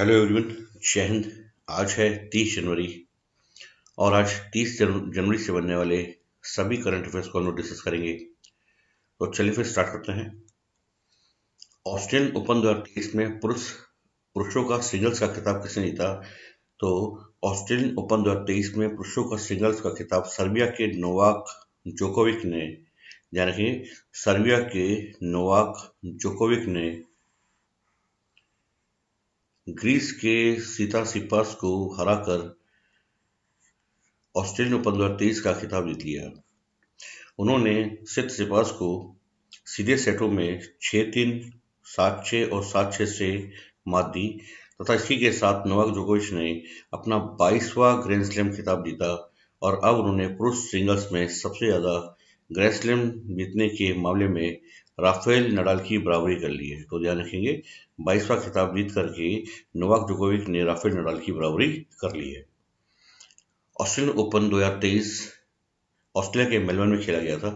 hello everyone शहन आज है 30 जनवरी और आज 30 जनवरी से बनने वाले सभी करंट अफेयर्स को हम लोग डिस्कस करेंगे तो चलिए फिर स्टार्ट करते हैं ऑस्ट्रेलियन ओपन दो में पुरुष पुरुषों का सिंगल्स का खिताब किसने जीता तो ऑस्ट्रेलियन ओपन दो में पुरुषों का सिंगल्स का खिताब सर्बिया के नोवाक जोकोविक ने यानी कि सर्बिया के नोवाक जोकोविक ने ग्रीस के सीता सिपास को हराकर ऑस्ट्रेलिया ने पंद्रह तेईस का खिताब जीत लिया उन्होंने सित सिपास को सीधे सेटों में छः तीन सात छः और सात छः से मात दी तथा इसी के साथ नोवाक जोकोविच ने अपना बाईसवां ग्रैंड स्लैम खिताब जीता और अब उन्होंने पुरुष सिंगल्स में सबसे ज़्यादा ग्रैंड स्लैम जीतने के मामले में राफेल नडाल की बराबरी कर ली है तो ध्यान रखेंगे बाईसवा खिताब जीत करके नोवाक जोकोविक ने राफेल नडाल की बराबरी कर ली है ऑस्ट्रेलियन ओपन 2023 ऑस्ट्रेलिया के मेलबर्न में खेला गया था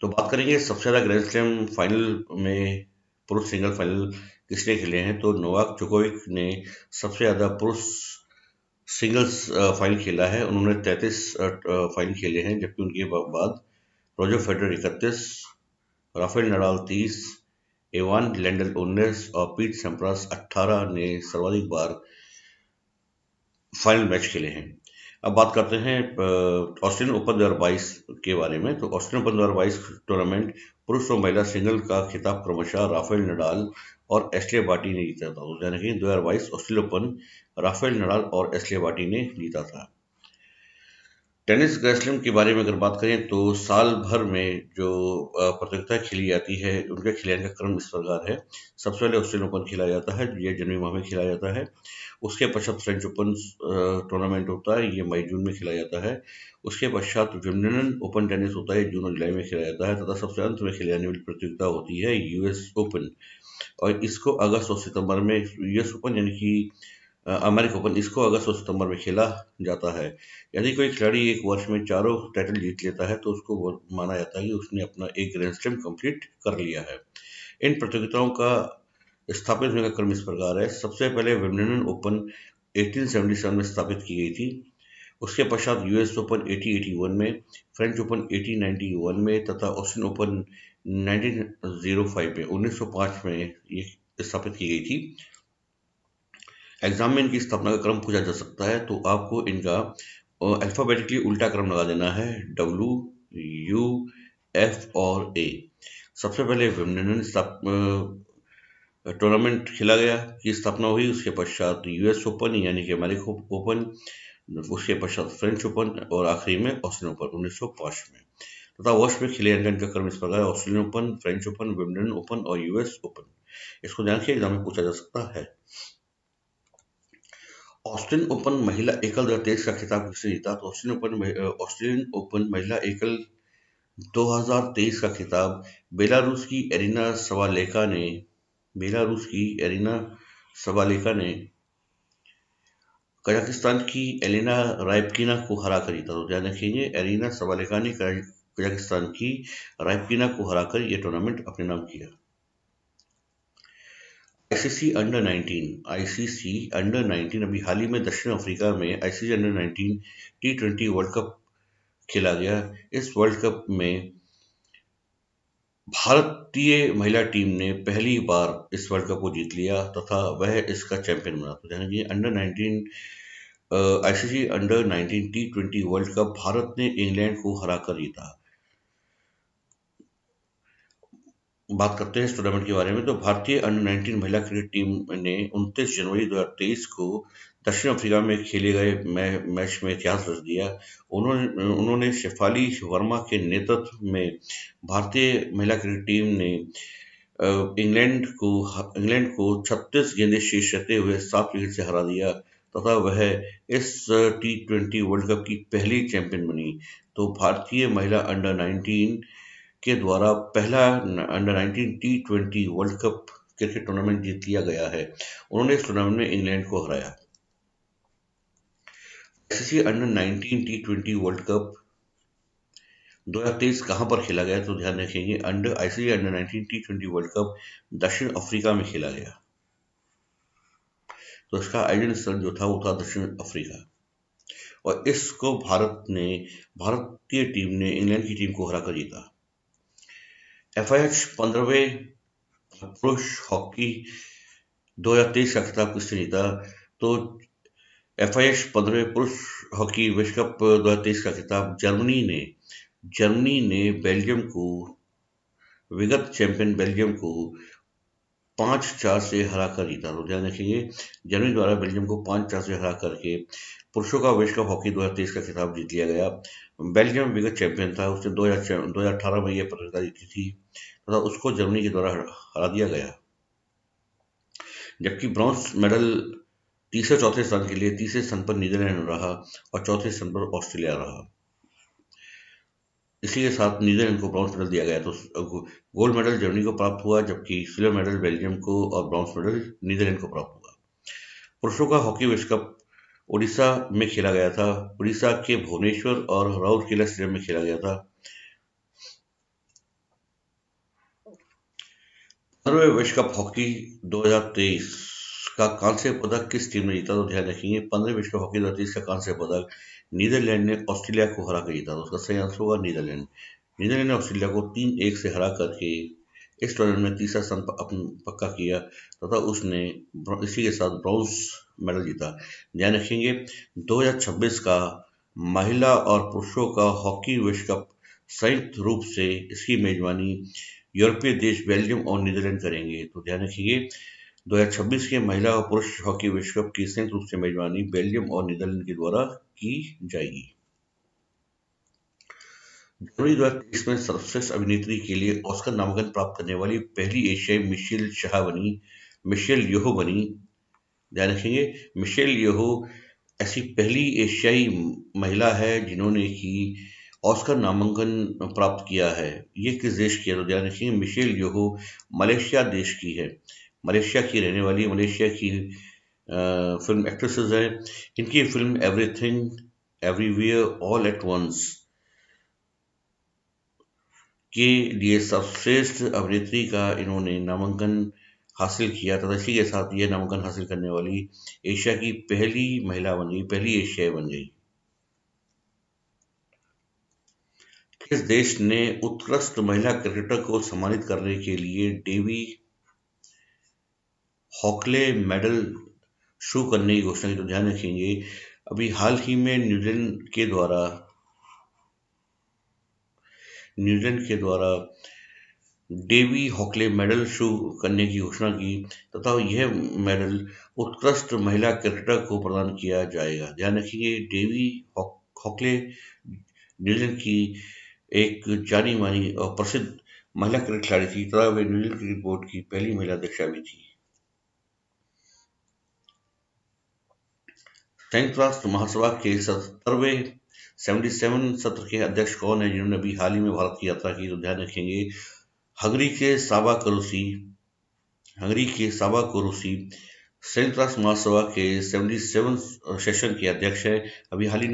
तो बात करेंगे सबसे ज़्यादा ग्रैंड स्लैम फाइनल में पुरुष सिंगल फाइनल किसने खेले हैं तो नोवाक जोकोविक ने सबसे ज़्यादा पुरुष सिंगल्स फाइनल खेला है उन्होंने 33 फाइनल खेले हैं जबकि उनके बाद रोजो फेडर इकतीस राफेल नडाल तीस एवान लैंडल उन्नीस और पीट सैम्प्रास अट्ठारह ने सर्वाधिक बार फाइनल मैच खेले हैं अब बात करते हैं ऑस्ट्रेलियन ओपन बाईस के बारे में तो ऑस्ट्रेलियन ओपन बाईस टूर्नामेंट पुरुष और महिला सिंगल का खिताब क्रमशः राफेल नडाल और एस्ले बाटी ने जीता था यानी कि दो हजार बाईस ऑस्ट्रेलियन ओपन राफेल नडाल और एस्ले बाटी ने जीता था टेनिस ग्रैसलम के बारे में अगर बात करें तो साल भर में जो प्रतियोगिता खेली जाती है उनके खिलाड़ी का क्रम इस प्रकार है सबसे पहले ऑस्ट्रेलियन ओपन खेला जाता है ये जनवरी माह में खेला जाता है उसके पश्चात फ्रेंच ओपन टूर्नामेंट होता है ये मई जून में खेला जाता है उसके पश्चात विम्बलडन ओपन टेनिस होता है जून और जुलाई में खेला जाता है तथा सबसे अंत में खेली जाने वाली प्रतियोगिता होती है यूएस ओपन और इसको अगस्त और सितंबर में यूएस ओपन यानी कि अमेरिका ओपन इसको अगस्त और सितंबर में खेला जाता है यदि कोई खिलाड़ी एक वर्ष में चारों टाइटल जीत लेता है तो उसको माना जाता है कि उसने अपना एक ग्रैंड स्लैम कंप्लीट कर लिया है इन प्रतियोगिताओं का स्थापित होने का क्रम इस प्रकार है सबसे पहले विम्बलडन ओपन 1877 में स्थापित की गई थी उसके पश्चात यूएस ओपन 1881 में फ्रेंच ओपन 1891 में तथा ऑस्ट्रेन ओपन 1905 में 1905 में ये स्थापित की गई थी एग्जाम में इनकी स्थापना का क्रम पूछा जा सकता है तो आपको इनका अल्फ़ाबेटिकली उल्टा क्रम लगा देना है डब्लू यू एफ और ए सबसे पहले विमडन टूर्नामेंट खेला गया की स्थापना हुई उसके पश्चात यूएस ओपन यानी कि अमेरिका ओपन उसके पश्चात फ्रेंच ओपन और आखिरी में ऑस्ट्रेलियन ओपन उन्नीस सौ पांच में तथा वर्ष में खेले अंकन का क्रम इस प्रकार Australian Open French Open Wimbledon Open और यूएस ओपन इसको ध्यान के एग्जाम में पूछा जा सकता है ऑस्ट्रेलियन ओपन महिला एकल रत्नेश का खिताब किसने जीता तो ऑस्ट्रेलियन ओपन ऑस्ट्रेलियन ओपन महिला एकल 2023 का खिताब बेलारूस की एरिना सवालेका ने बेलारूस की एरिना सवालेका ने कजाकिस्तान की एलिना रायपकीना को हरा कर जीता तो ध्यान रखेंगे एरिना सवालेका ने कजाकिस्तान की रायपकीना को हरा कर यह टूर्नामेंट अपने नाम किया आईसीसी अंडर 19 आईसीसी अंडर 19 अभी हाल ही में दक्षिण अफ्रीका में ICC under 19 T twenty World Cup खेला गया इस वर्ल्ड कप में भारतीय महिला टीम ने पहली बार इस वर्ल्ड कप को जीत लिया तथा वह इसका चैंपियन बना था यानी कि under 19 ICC under 19 T twenty World Cup भारत ने इंग्लैंड को हराकर जीता बात करते हैं इस टूर्नामेंट के बारे में तो भारतीय अंडर 19 महिला क्रिकेट टीम ने 29 जनवरी 2023 को दक्षिण अफ्रीका में खेले गए मैच में इतिहास रच दिया उन्होंने उन्होंने शेफाली वर्मा के नेतृत्व में भारतीय महिला क्रिकेट टीम ने इंग्लैंड को इंग्लैंड को 36 गेंदे शेष रहते हुए सात विकेट से हरा दिया तथा वह इस टी ट्वेंटी वर्ल्ड कप की पहली चैंपियन बनी तो भारतीय महिला अंडर नाइनटीन के द्वारा पहला under 19 T twenty World Cup cricket tournament जीत लिया गया है उन्होंने इस टूर्नामेंट में इंग्लैंड को हराया ICC under 19 T twenty World Cup 2023 कहां पर खेला गया तो ध्यान रखेंगे under ICC under 19 T twenty World Cup दक्षिण अफ्रीका में खेला गया तो इसका आयोजन स्थल जो था वो था दक्षिण अफ्रीका और इसको भारत ने भारतीय टीम ने इंग्लैंड की टीम को हराकर जीता एफ आई एच पंद्रहवें पुरुष हॉकी दो 2023 का खिताब किसने जीता तो एफ आई एच पंद्रहवें पुरुष हॉकी विश्व कप दो हजार तेईस का खिताब जर्मनी ने जर्मनी ने बेल्जियम को विगत चैंपियन बेल्जियम को पाँच चार से हरा कर जीता तो ध्यान रखेंगे जर्मनी द्वारा बेल्जियम को पाँच चार से हरा करके पुरुषों का विश्व कप हॉकी दो हजार तेईस का खिताब जीत लिया गया बेल्जियम विगत चैंपियन था उसने दो हज़ार अठारह में यह प्रतियोगिता जीती थी तथा तो उसको जर्मनी के द्वारा हरा दिया गया जबकि ब्रॉन्ज मेडल तीसरे चौथे स्थान के लिए तीसरे स्थान पर नीदरलैंड रहा और चौथे स्थान पर ऑस्ट्रेलिया रहा इसी के साथ नीदरलैंड को ब्रॉन्ज मेडल दिया गया तो गोल्ड मेडल जर्मनी को प्राप्त हुआ जबकि सिल्वर मेडल बेल्जियम को और ब्रॉन्ज मेडल नीदरलैंड को प्राप्त हुआ पुरुषों का हॉकी विश्व कप उड़ीसा में खेला गया था उड़ीसा के भुवनेश्वर और राउरकेला स्टेडियम में खेला गया था पंद्रहवें विश्व कप हॉकी 2023 का कांस्य पदक किस टीम ने जीता तो ध्यान रखेंगे पंद्रह विश्व कप हॉकी दो का कांस्य पदक नीदरलैंड ने ऑस्ट्रेलिया को हरा कर जीता तो उसका सही आंसर होगा नीदरलैंड नीदरलैंड ने ऑस्ट्रेलिया को तीन एक से हरा करके इस टूर्नामेंट में तीसरा स्थान पक्का किया तथा उसने इसी के साथ ब्रॉन्ज मेडल जीता ध्यान रखेंगे 2026 का महिला और पुरुषों का हॉकी विश्व कप संयुक्त रूप से इसकी मेजबानी यूरोपीय देश बेल्जियम और नीदरलैंड करेंगे तो ध्यान रखेंगे 2026 के महिला और पुरुष हॉकी विश्व कप की संयुक्त रूप से मेजबानी बेल्जियम और नीदरलैंड के द्वारा की जाएगी जनवरी दो में सर्वश्रेष्ठ अभिनेत्री के लिए ऑस्कर नामांकन प्राप्त करने वाली पहली एशियाई मिशेल शाह बनी मिशेल योह बनी ध्यान रखेंगे मिशेल यहो ऐसी पहली एशियाई महिला है जिन्होंने की ऑस्कर नामांकन प्राप्त किया है ये किस देश की है तो ध्यान रखेंगे मिशेल यहो मलेशिया देश की है मलेशिया की रहने वाली मलेशिया की आ, फिल्म एक्ट्रेसेस हैं इनकी film Everything Everywhere All at Once के लिए सर्वश्रेष्ठ अभिनेत्री का इन्होंने नामांकन हासिल किया था तो इसी के साथ ये नामांकन हासिल करने वाली एशिया की पहली महिला बन गई पहली एशियाई बन गई किस देश ने उत्कृष्ट महिला क्रिकेटर को सम्मानित करने के लिए डेवी हॉकले मेडल शुरू करने की घोषणा की तो ध्यान रखेंगे अभी हाल ही में न्यूजीलैंड के द्वारा न्यूजीलैंड के द्वारा डेवी हॉकले मेडल शुरू करने की घोषणा की तथा यह मेडल उत्कृष्ट महिला क्रिकेटर को प्रदान किया जाएगा ध्यान रखिए डेवी हॉकले न्यूजीलैंड की एक जानी मानी और प्रसिद्ध महिला क्रिकेट खिलाड़ी थी तथा वे न्यूजीलैंड क्रिकेट बोर्ड की पहली महिला अध्यक्षा भी थी संयुक्त राष्ट्र महासभा के सत्तरवे सेवेंटी सेवन सत्र के अध्यक्ष कौन है जिन्होंने अभी हाल ही में भारत की यात्रा की तो ध्यान रखेंगे हंगरी के साबा करुसी हंगरी के साबा करुसी संयुक्त राष्ट्र महासभा के सेवेंटी सेवन सेशन के अध्यक्ष है अभी हाल ही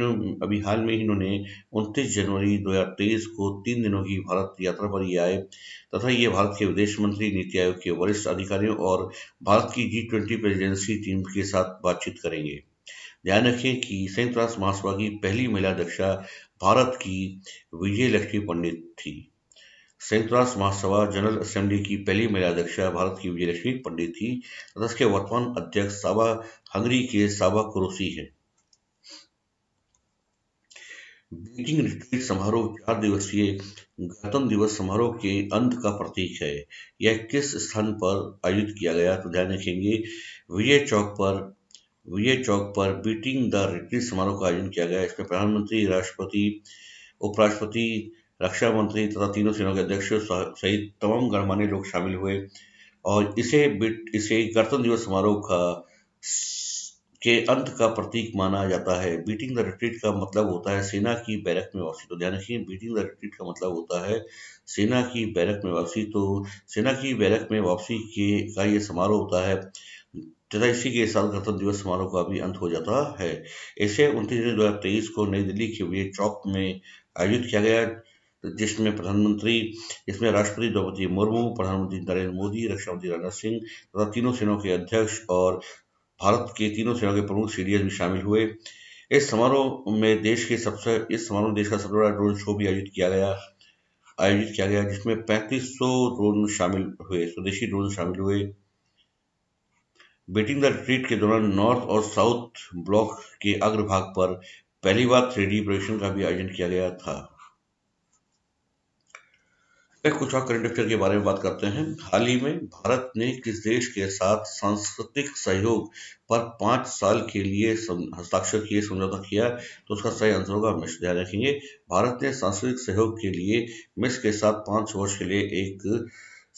अभी हाल में ही इन्होंने उनतीस जनवरी 2023 को तीन दिनों की भारत यात्रा पर ही आए तथा ये भारत के विदेश मंत्री नीति आयोग के वरिष्ठ अधिकारियों और भारत की जी ट्वेंटी प्रेजिडेंसी टीम के साथ बातचीत करेंगे ध्यान रखें कि संयुक्त राष्ट्र महासभा की पहली महिला अध्यक्षा भारत की विजय लक्ष्मी पंडित थी संयुक्त राष्ट्र महासभा जनरल असेंबली की पहली महिला अध्यक्ष भारत की विजयलक्ष्मी पंडित थी तथा इसके वर्तमान अध्यक्ष साबा हंगरी के साबा कुरोसी हैं बीजिंग रिट्रीट समारोह चार दिवसीय गणतंत्र दिवस समारोह के अंत का प्रतीक है यह किस स्थान पर आयोजित किया गया तो ध्यान रखेंगे विजय चौक पर विजय चौक पर बीटिंग द रिट्रीट समारोह का आयोजन किया गया इसमें प्रधानमंत्री राष्ट्रपति उपराष्ट्रपति रक्षा मंत्री तथा तीनों सेनाओं के अध्यक्ष सहित तमाम गणमान्य लोग शामिल हुए और इसे इसे गणतंत्र दिवस समारोह का के अंत का प्रतीक माना जाता है बीटिंग द रिट्रीट का मतलब होता है सेना की बैरक में वापसी तो ध्यान रखिए बीटिंग द रिट्रीट का मतलब होता है सेना की बैरक में वापसी तो सेना की बैरक में वापसी के का ये समारोह होता है तथा इसी के साथ गणतंत्र दिवस समारोह का भी अंत हो जाता है इसे उनतीस जून दो को नई दिल्ली के वे चौक में आयोजित किया गया जिसमें प्रधानमंत्री इसमें राष्ट्रपति द्रौपदी मुर्मू प्रधानमंत्री नरेंद्र मोदी रक्षा मंत्री राजनाथ सिंह तथा तीनों सेनाओं के अध्यक्ष और भारत के तीनों सेनाओं के प्रमुख सीडीएस भी शामिल हुए इस समारोह में देश के सबसे इस समारोह में देश का सबसे बड़ा ड्रोन शो भी आयोजित किया गया आयोजित किया गया जिसमें 3500 ड्रोन शामिल हुए स्वदेशी ड्रोन शामिल हुए बेटिंग द रिट्रीट के दौरान नॉर्थ और साउथ ब्लॉक के अग्रभाग पर पहली बार थ्री प्रदर्शन का भी आयोजन किया गया था कुछ और करंट अफेयर के बारे में बात करते हैं हाल ही में भारत ने किस देश के साथ सांस्कृतिक सहयोग पर पांच साल के लिए हस्ताक्षर किए समझौता किया तो उसका सही आंसर होगा मिस ध्यान रखेंगे भारत ने सांस्कृतिक सहयोग के लिए मिस के साथ पांच वर्ष के लिए एक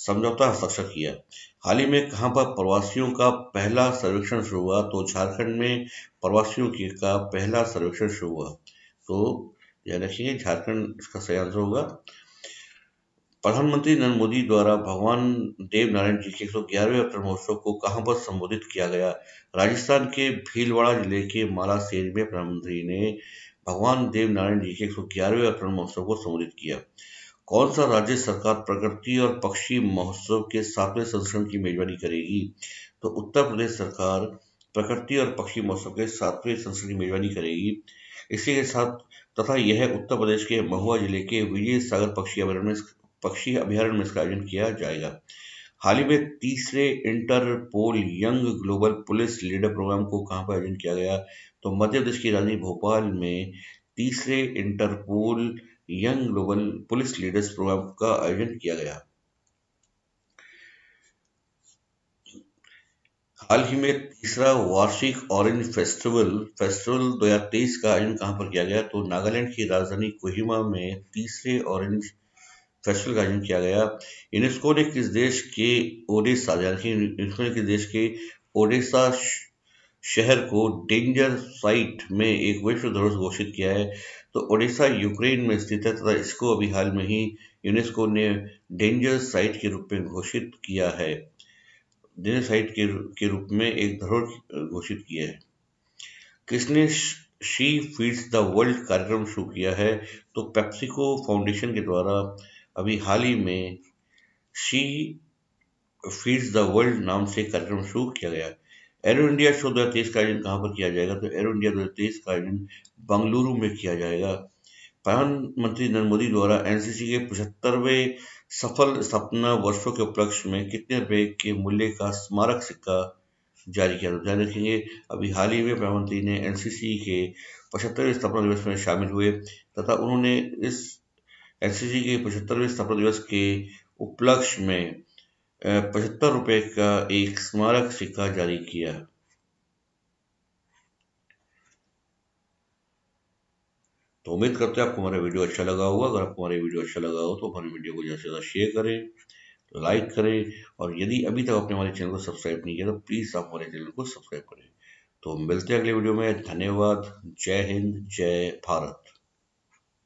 समझौता हस्ताक्षर किया हाल ही में कहाँ पर प्रवासियों का पहला सर्वेक्षण शुरू हुआ तो झारखंड में प्रवासियों की का पहला सर्वेक्षण शुरू हुआ तो ध्यान रखेंगे झारखंड इसका सही आंसर होगा प्रधानमंत्री नरेंद्र मोदी द्वारा भगवान देव नारायण जी के एक सौ ग्यारहवें अवतरण महोत्सव को कहां पर संबोधित किया गया राजस्थान के भीलवाड़ा जिले के माला सेज में प्रधानमंत्री ने भगवान देव नारायण जी के एक सौ ग्यारहवें अवतरण महोत्सव को संबोधित किया कौन सा राज्य सरकार प्रकृति और पक्षी महोत्सव के सातवें संस्करण की मेजबानी करेगी तो उत्तर प्रदेश सरकार प्रकृति और पक्षी महोत्सव के सातवें संस्करण की मेजबानी करेगी इसी के साथ तथा यह उत्तर प्रदेश के महुआ जिले के विजय सागर पक्षी अभ्यारण्य में पक्षी अभ्यारण्य में इसका आयोजन किया जाएगा हाल ही में तीसरे Interpol young global police leader program को कहाँ पर आयोजन किया गया तो मध्य प्रदेश की राजधानी भोपाल में तीसरे Interpol young global police leaders program का आयोजन किया गया हाल ही में तीसरा वार्षिक ऑरेंज फेस्टिवल फेस्टिवल 2023 का आयोजन कहां पर किया गया तो नागालैंड की राजधानी कोहिमा में तीसरे ऑरेंज फेस्टिवल का आयोजन किया गया यूनेस्को ने किस देश के ओडिशा यानी यूनेस्को ने किस देश के ओडिशा शहर को डेंजर साइट में एक विश्व धरोहर घोषित किया है तो ओडिशा यूक्रेन में स्थित है तथा इसको अभी हाल में ही यूनेस्को ने डेंजर साइट के रूप में घोषित किया है डेंजर साइट के, के रूप में एक धरोहर घोषित किया है किसने शी फीड्स द वर्ल्ड कार्यक्रम शुरू किया है तो पेप्सिको फाउंडेशन के द्वारा अभी हाल ही में शी फीड्स द वर्ल्ड नाम से कार्यक्रम शुरू किया गया एरो इंडिया शो दो का आयोजन कहाँ पर किया जाएगा तो एरो इंडिया दो का आयोजन बंगलुरु में किया जाएगा प्रधानमंत्री नरेंद्र मोदी द्वारा एनसीसी के पचहत्तरवें सफल स्थापना वर्षों के उपलक्ष्य में कितने रुपये के मूल्य का स्मारक सिक्का जारी किया तो ध्यान रखेंगे अभी हाल ही में प्रधानमंत्री ने एनसीसी के पचहत्तरवें स्थापना दिवस में शामिल हुए तथा उन्होंने इस एक्सिस के पचहत्तरवें स्थापना दिवस के उपलक्ष्य में पचहत्तर रुपये का एक स्मारक सिक्का जारी किया तो उम्मीद करते हैं आपको हमारा वीडियो अच्छा लगा होगा अगर आपको हमारा वीडियो अच्छा लगा हो तो हमारे वीडियो को ज़्यादा से ज़्यादा शेयर करें लाइक करें और यदि अभी तक आपने हमारे चैनल को सब्सक्राइब नहीं किया तो प्लीज़ आप हमारे चैनल को सब्सक्राइब करें तो मिलते हैं अगले वीडियो में धन्यवाद जय हिंद जय भारत